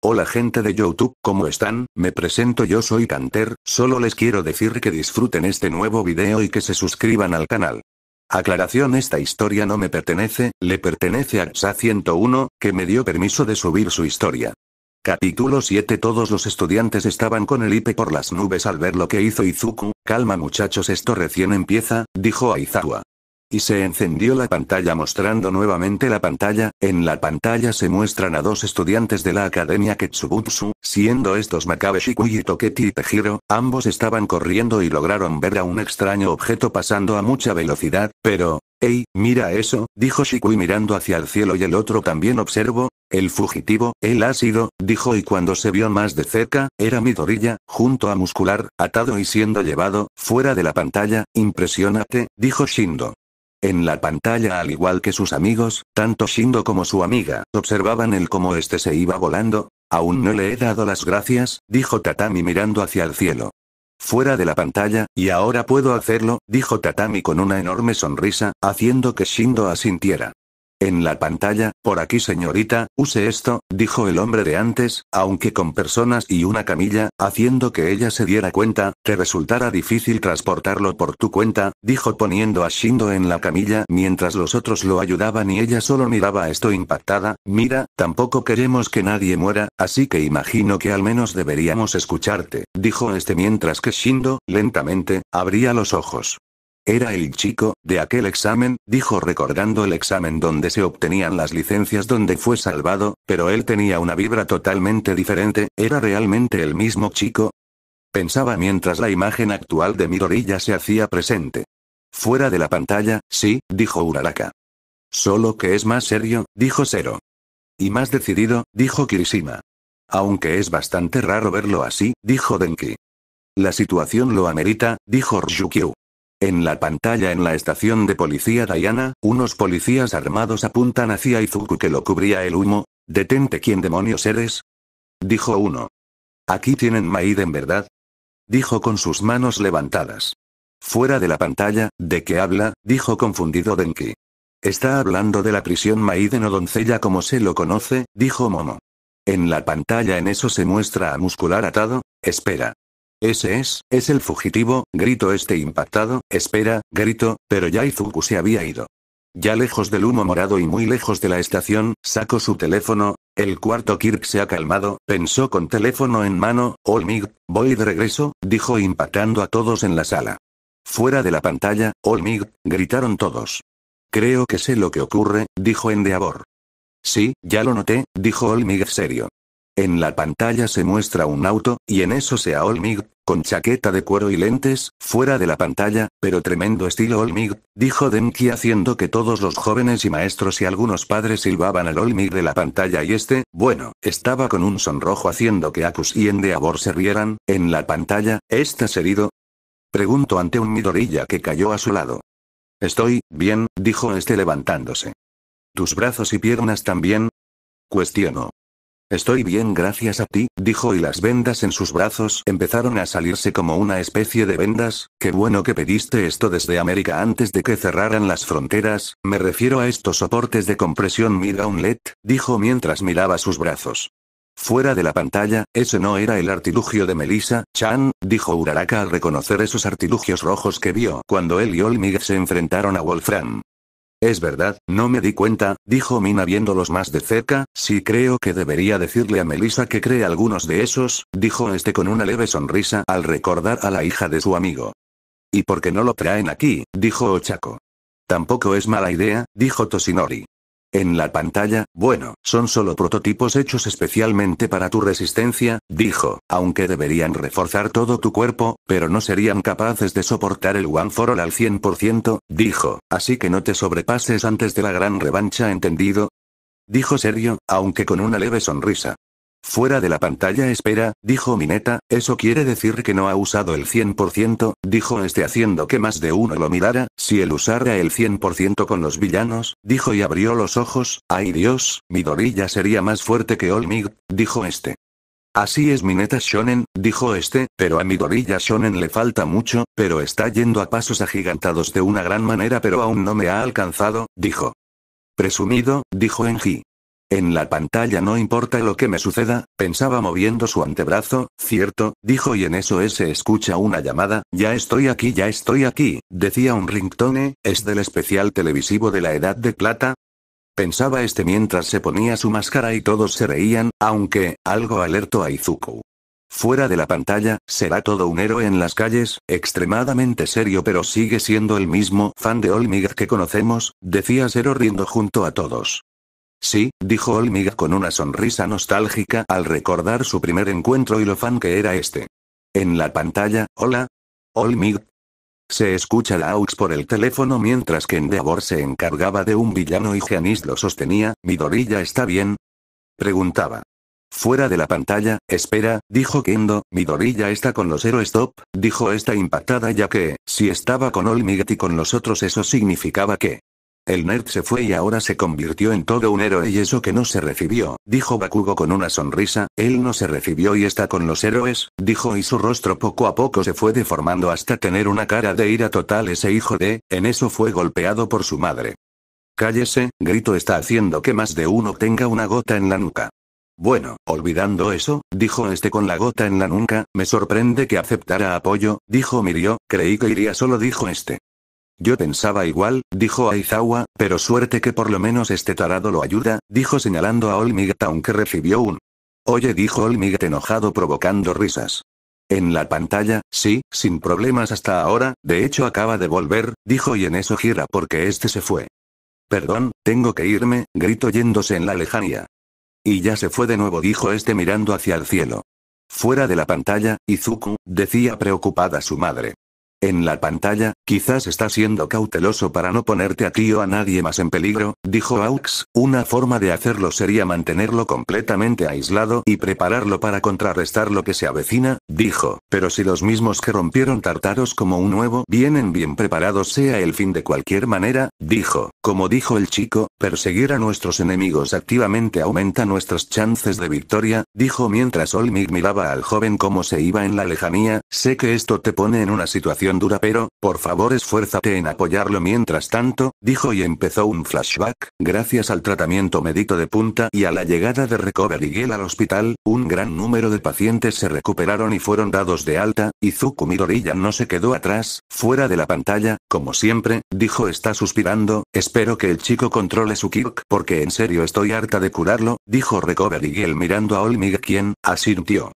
Hola gente de YouTube, ¿cómo están? Me presento yo soy Canter, solo les quiero decir que disfruten este nuevo video y que se suscriban al canal. Aclaración esta historia no me pertenece, le pertenece a XA101, que me dio permiso de subir su historia. Capítulo 7 Todos los estudiantes estaban con el IP por las nubes al ver lo que hizo Izuku, calma muchachos esto recién empieza, dijo Aizawa. Y se encendió la pantalla mostrando nuevamente la pantalla, en la pantalla se muestran a dos estudiantes de la Academia Ketsubutsu, siendo estos Makabe Shikui y Toketi y Tejiro, ambos estaban corriendo y lograron ver a un extraño objeto pasando a mucha velocidad, pero... ¡Ey, mira eso! dijo Shikui mirando hacia el cielo y el otro también observó, el fugitivo, el ácido, dijo y cuando se vio más de cerca, era Midorilla, junto a Muscular, atado y siendo llevado, fuera de la pantalla, impresionate, dijo Shindo. En la pantalla, al igual que sus amigos, tanto Shindo como su amiga, observaban el cómo este se iba volando. Aún no le he dado las gracias, dijo Tatami mirando hacia el cielo. Fuera de la pantalla, y ahora puedo hacerlo, dijo Tatami con una enorme sonrisa, haciendo que Shindo asintiera. En la pantalla, por aquí señorita, use esto, dijo el hombre de antes, aunque con personas y una camilla, haciendo que ella se diera cuenta, te resultara difícil transportarlo por tu cuenta, dijo poniendo a Shindo en la camilla mientras los otros lo ayudaban y ella solo miraba esto impactada, mira, tampoco queremos que nadie muera, así que imagino que al menos deberíamos escucharte, dijo este mientras que Shindo, lentamente, abría los ojos. Era el chico, de aquel examen, dijo recordando el examen donde se obtenían las licencias donde fue salvado, pero él tenía una vibra totalmente diferente, ¿era realmente el mismo chico? Pensaba mientras la imagen actual de Mirorilla se hacía presente. Fuera de la pantalla, sí, dijo Uraraka. Solo que es más serio, dijo Zero. Y más decidido, dijo Kirishima. Aunque es bastante raro verlo así, dijo Denki. La situación lo amerita, dijo Ryukyu. En la pantalla en la estación de policía Diana, unos policías armados apuntan hacia Izuku que lo cubría el humo. Detente, ¿quién demonios eres? Dijo uno. Aquí tienen Maiden, ¿verdad? Dijo con sus manos levantadas. Fuera de la pantalla, ¿de qué habla? dijo confundido Denki. Está hablando de la prisión Maiden o doncella como se lo conoce, dijo Momo. En la pantalla en eso se muestra a muscular atado, espera. Ese es, es el fugitivo, gritó este impactado, espera, gritó, pero ya se había ido. Ya lejos del humo morado y muy lejos de la estación, sacó su teléfono, el cuarto Kirk se ha calmado, pensó con teléfono en mano, Olmig, voy de regreso, dijo impactando a todos en la sala. Fuera de la pantalla, Olmig, gritaron todos. Creo que sé lo que ocurre, dijo Endeavor. Sí, ya lo noté, dijo Olmig serio. En la pantalla se muestra un auto, y en eso sea Olmig, con chaqueta de cuero y lentes, fuera de la pantalla, pero tremendo estilo Olmig, dijo Denki haciendo que todos los jóvenes y maestros y algunos padres silbaban al Olmig de la pantalla y este, bueno, estaba con un sonrojo haciendo que Akus y Endeavor se rieran, en la pantalla, ¿estás herido? Pregunto ante un Midorilla que cayó a su lado. Estoy, bien, dijo este levantándose. ¿Tus brazos y piernas también? Cuestionó. Estoy bien gracias a ti, dijo y las vendas en sus brazos empezaron a salirse como una especie de vendas, qué bueno que pediste esto desde América antes de que cerraran las fronteras, me refiero a estos soportes de compresión un led, dijo mientras miraba sus brazos. Fuera de la pantalla, ese no era el artilugio de Melissa, Chan, dijo Uraraka al reconocer esos artilugios rojos que vio cuando él y Olmig se enfrentaron a Wolfram. Es verdad, no me di cuenta, dijo Mina viéndolos más de cerca, sí creo que debería decirle a Melissa que cree algunos de esos, dijo este con una leve sonrisa al recordar a la hija de su amigo. ¿Y por qué no lo traen aquí? dijo Ochako. Tampoco es mala idea, dijo Tosinori. En la pantalla, bueno, son solo prototipos hechos especialmente para tu resistencia, dijo, aunque deberían reforzar todo tu cuerpo, pero no serían capaces de soportar el One for All al 100%, dijo, así que no te sobrepases antes de la gran revancha, ¿entendido? Dijo serio, aunque con una leve sonrisa. Fuera de la pantalla espera, dijo Mineta, eso quiere decir que no ha usado el 100%, dijo este haciendo que más de uno lo mirara, si él usara el 100% con los villanos, dijo y abrió los ojos, ay Dios, mi dorilla sería más fuerte que Olmig, dijo este. Así es Mineta Shonen, dijo este, pero a mi dorilla Shonen le falta mucho, pero está yendo a pasos agigantados de una gran manera pero aún no me ha alcanzado, dijo. Presumido, dijo Enji. En la pantalla no importa lo que me suceda, pensaba moviendo su antebrazo, cierto, dijo y en eso ese escucha una llamada, ya estoy aquí, ya estoy aquí, decía un ringtone, es del especial televisivo de la Edad de Plata, pensaba este mientras se ponía su máscara y todos se reían, aunque, algo alerto a Izuku. Fuera de la pantalla, será todo un héroe en las calles, extremadamente serio pero sigue siendo el mismo fan de Olmig que conocemos, decía Zero riendo junto a todos. Sí, dijo Olmiga con una sonrisa nostálgica al recordar su primer encuentro y lo fan que era este. En la pantalla, hola. Olmig. Se escucha la aux por el teléfono mientras que Endeavor se encargaba de un villano y Janis lo sostenía, Midorilla está bien. Preguntaba. Fuera de la pantalla, espera, dijo Kendo, Midorilla está con los héroes top, dijo esta impactada ya que, si estaba con Olmigat y con los otros eso significaba que, el nerd se fue y ahora se convirtió en todo un héroe y eso que no se recibió, dijo Bakugo con una sonrisa, él no se recibió y está con los héroes, dijo y su rostro poco a poco se fue deformando hasta tener una cara de ira total ese hijo de, en eso fue golpeado por su madre. Cállese, grito está haciendo que más de uno tenga una gota en la nuca. Bueno, olvidando eso, dijo este con la gota en la nuca, me sorprende que aceptara apoyo, dijo Mirio, creí que iría solo dijo este. Yo pensaba igual, dijo Aizawa, pero suerte que por lo menos este tarado lo ayuda, dijo señalando a Olmigat aunque recibió un. Oye, dijo Olmigat enojado provocando risas. En la pantalla, sí, sin problemas hasta ahora, de hecho acaba de volver, dijo y en eso gira porque este se fue. Perdón, tengo que irme, gritó yéndose en la lejanía. Y ya se fue de nuevo, dijo este mirando hacia el cielo. Fuera de la pantalla, Izuku, decía preocupada su madre. En la pantalla, quizás está siendo cauteloso para no ponerte a ti o a nadie más en peligro, dijo Aux, una forma de hacerlo sería mantenerlo completamente aislado y prepararlo para contrarrestar lo que se avecina, dijo, pero si los mismos que rompieron Tartaros como un nuevo vienen bien preparados sea el fin de cualquier manera, dijo, como dijo el chico, perseguir a nuestros enemigos activamente aumenta nuestras chances de victoria, dijo mientras Olmig miraba al joven como se iba en la lejanía, sé que esto te pone en una situación dura pero, por favor esfuérzate en apoyarlo mientras tanto, dijo y empezó un flashback, gracias al tratamiento médico de punta y a la llegada de Recovery Gel al hospital, un gran número de pacientes se recuperaron y fueron dados de alta, y ya no se quedó atrás, fuera de la pantalla, como siempre, dijo está suspirando, espero que el chico controle su Kirk porque en serio estoy harta de curarlo, dijo Recovery Gel mirando a Olmig quien, asintió.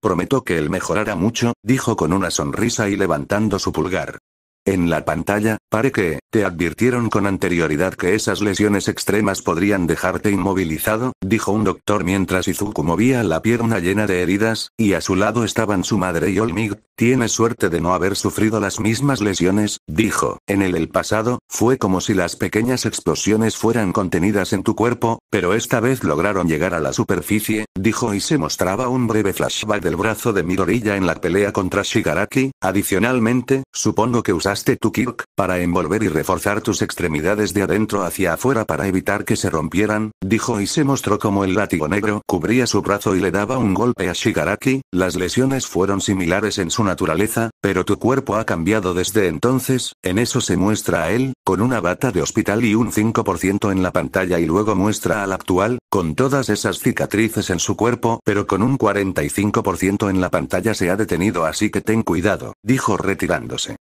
Prometo que él mejorará mucho, dijo con una sonrisa y levantando su pulgar. En la pantalla, pare que, te advirtieron con anterioridad que esas lesiones extremas podrían dejarte inmovilizado, dijo un doctor mientras Izuku movía la pierna llena de heridas, y a su lado estaban su madre y Olmig. Tienes suerte de no haber sufrido las mismas lesiones, dijo. En el, el pasado, fue como si las pequeñas explosiones fueran contenidas en tu cuerpo, pero esta vez lograron llegar a la superficie, dijo y se mostraba un breve flashback del brazo de Mirorilla en la pelea contra Shigaraki. Adicionalmente, supongo que usaste tu Kirk para envolver y reforzar tus extremidades de adentro hacia afuera para evitar que se rompieran, dijo y se mostró como el látigo negro cubría su brazo y le daba un golpe a Shigaraki, las lesiones fueron similares en su naturaleza, pero tu cuerpo ha cambiado desde entonces, en eso se muestra a él, con una bata de hospital y un 5% en la pantalla y luego muestra al actual, con todas esas cicatrices en su cuerpo, pero con un 45% en la pantalla se ha detenido así que ten cuidado, dijo retirándose.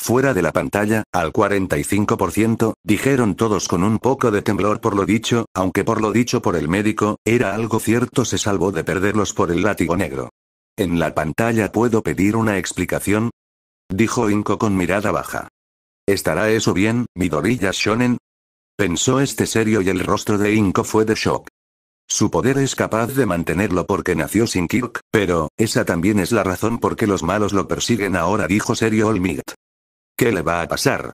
Fuera de la pantalla, al 45%, dijeron todos con un poco de temblor por lo dicho, aunque por lo dicho por el médico, era algo cierto se salvó de perderlos por el látigo negro. En la pantalla puedo pedir una explicación, dijo Inko con mirada baja. ¿Estará eso bien, Midorilla Shonen? Pensó este serio y el rostro de Inko fue de shock. Su poder es capaz de mantenerlo porque nació sin Kirk, pero, esa también es la razón por qué los malos lo persiguen ahora dijo serio Olmigt. ¿Qué le va a pasar?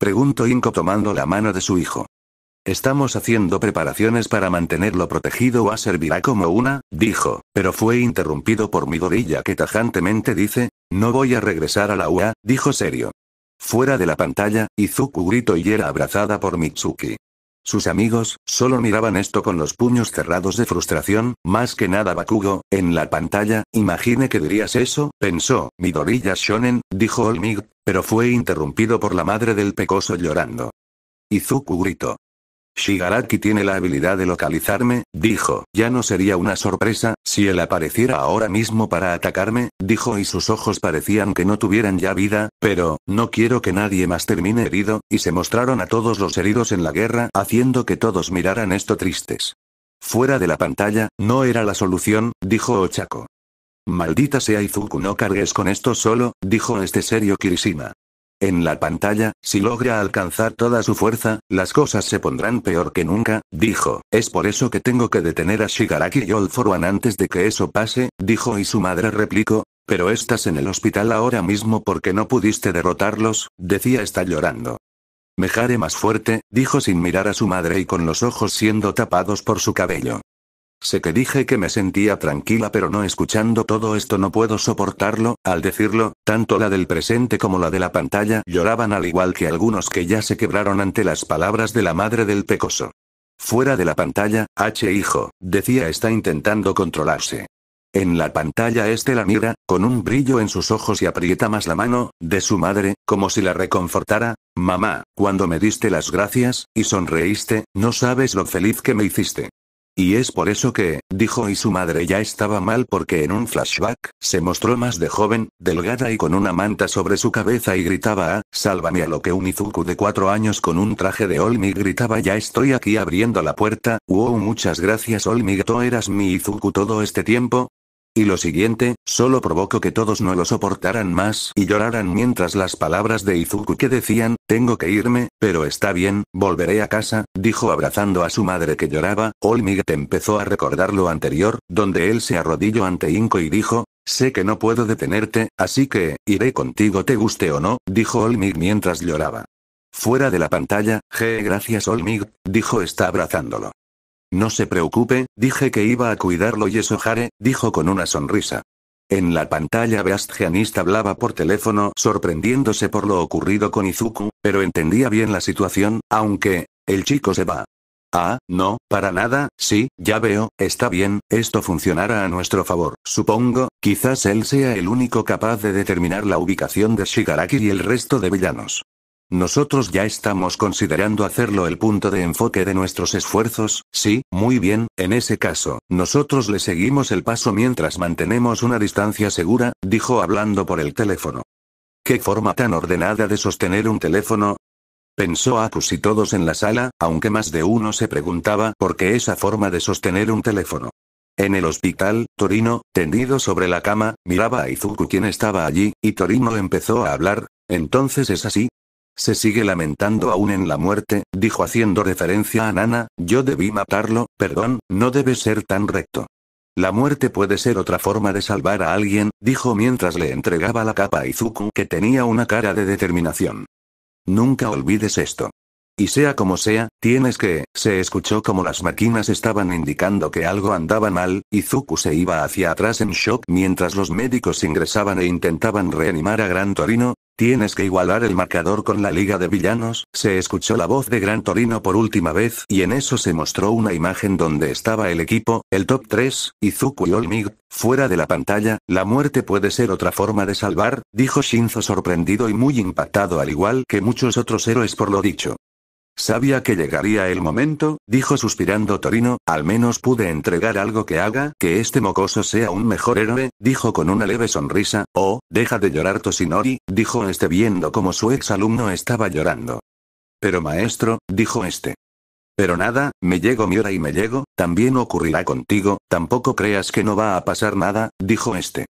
Preguntó Inko tomando la mano de su hijo. Estamos haciendo preparaciones para mantenerlo protegido o servirá como una, dijo, pero fue interrumpido por Midorilla que tajantemente dice, no voy a regresar a la UA, dijo serio. Fuera de la pantalla, Izuku gritó y era abrazada por Mitsuki. Sus amigos, solo miraban esto con los puños cerrados de frustración, más que nada Bakugo, en la pantalla, imagine que dirías eso, pensó, Midorilla Shonen, dijo Olmig, pero fue interrumpido por la madre del pecoso llorando. Izuku gritó. Shigaraki tiene la habilidad de localizarme, dijo, ya no sería una sorpresa, si él apareciera ahora mismo para atacarme, dijo y sus ojos parecían que no tuvieran ya vida, pero, no quiero que nadie más termine herido, y se mostraron a todos los heridos en la guerra, haciendo que todos miraran esto tristes. Fuera de la pantalla, no era la solución, dijo Ochako. Maldita sea Izuku no cargues con esto solo, dijo este serio Kirishima. En la pantalla, si logra alcanzar toda su fuerza, las cosas se pondrán peor que nunca, dijo. Es por eso que tengo que detener a Shigaraki y Old One antes de que eso pase, dijo y su madre replicó. Pero estás en el hospital ahora mismo porque no pudiste derrotarlos, decía está llorando. Mejare más fuerte, dijo sin mirar a su madre y con los ojos siendo tapados por su cabello. Sé que dije que me sentía tranquila pero no escuchando todo esto no puedo soportarlo, al decirlo, tanto la del presente como la de la pantalla lloraban al igual que algunos que ya se quebraron ante las palabras de la madre del pecoso. Fuera de la pantalla, H hijo, decía está intentando controlarse. En la pantalla este la mira, con un brillo en sus ojos y aprieta más la mano, de su madre, como si la reconfortara, mamá, cuando me diste las gracias, y sonreíste, no sabes lo feliz que me hiciste. Y es por eso que, dijo y su madre ya estaba mal porque en un flashback, se mostró más de joven, delgada y con una manta sobre su cabeza y gritaba ah, sálvame a lo que un Izuku de cuatro años con un traje de Olmi gritaba ya estoy aquí abriendo la puerta, wow muchas gracias Olmi tú eras mi Izuku todo este tiempo, y lo siguiente, solo provocó que todos no lo soportaran más y lloraran mientras las palabras de Izuku que decían, tengo que irme, pero está bien, volveré a casa, dijo abrazando a su madre que lloraba, Olmig empezó a recordar lo anterior, donde él se arrodilló ante Inko y dijo, Sé que no puedo detenerte, así que, iré contigo te guste o no, dijo Olmig mientras lloraba. Fuera de la pantalla, G gracias Olmig, dijo está abrazándolo. No se preocupe, dije que iba a cuidarlo y eso Jare, dijo con una sonrisa. En la pantalla Bastianista hablaba por teléfono sorprendiéndose por lo ocurrido con Izuku, pero entendía bien la situación, aunque... el chico se va. Ah, no, para nada, sí, ya veo, está bien, esto funcionará a nuestro favor, supongo, quizás él sea el único capaz de determinar la ubicación de Shigaraki y el resto de villanos. Nosotros ya estamos considerando hacerlo el punto de enfoque de nuestros esfuerzos, sí, muy bien, en ese caso, nosotros le seguimos el paso mientras mantenemos una distancia segura, dijo hablando por el teléfono. ¿Qué forma tan ordenada de sostener un teléfono? Pensó Apus y todos en la sala, aunque más de uno se preguntaba por qué esa forma de sostener un teléfono. En el hospital, Torino, tendido sobre la cama, miraba a Izuku quien estaba allí, y Torino empezó a hablar, entonces es así, se sigue lamentando aún en la muerte, dijo haciendo referencia a Nana, yo debí matarlo, perdón, no debe ser tan recto. La muerte puede ser otra forma de salvar a alguien, dijo mientras le entregaba la capa a Izuku que tenía una cara de determinación. Nunca olvides esto. Y sea como sea, tienes que, se escuchó como las máquinas estaban indicando que algo andaba mal, Izuku se iba hacia atrás en shock mientras los médicos ingresaban e intentaban reanimar a Gran Torino, Tienes que igualar el marcador con la Liga de Villanos, se escuchó la voz de Gran Torino por última vez y en eso se mostró una imagen donde estaba el equipo, el top 3, Izuku y Olmig, fuera de la pantalla, la muerte puede ser otra forma de salvar, dijo Shinzo sorprendido y muy impactado al igual que muchos otros héroes por lo dicho. Sabía que llegaría el momento, dijo suspirando Torino, al menos pude entregar algo que haga que este mocoso sea un mejor héroe, dijo con una leve sonrisa, oh, deja de llorar Tosinori, dijo este viendo como su ex alumno estaba llorando. Pero maestro, dijo este. Pero nada, me llego mi hora y me llego, también ocurrirá contigo, tampoco creas que no va a pasar nada, dijo este.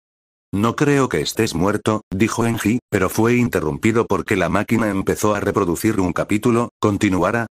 No creo que estés muerto, dijo Enji, pero fue interrumpido porque la máquina empezó a reproducir un capítulo, Continuará.